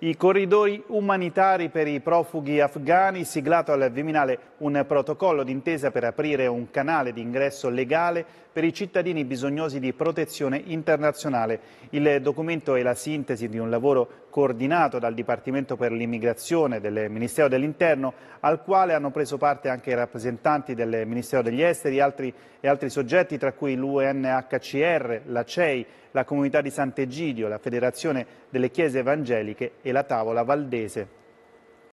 I corridoi umanitari per i profughi afghani, siglato al Viminale un protocollo d'intesa per aprire un canale di ingresso legale per i cittadini bisognosi di protezione internazionale. Il documento è la sintesi di un lavoro coordinato dal Dipartimento per l'immigrazione del Ministero dell'Interno, al quale hanno preso parte anche i rappresentanti del Ministero degli Esteri altri, e altri soggetti, tra cui l'UNHCR, la CEI, la Comunità di Sant'Egidio, la Federazione delle Chiese Evangeliche e la tavola valdese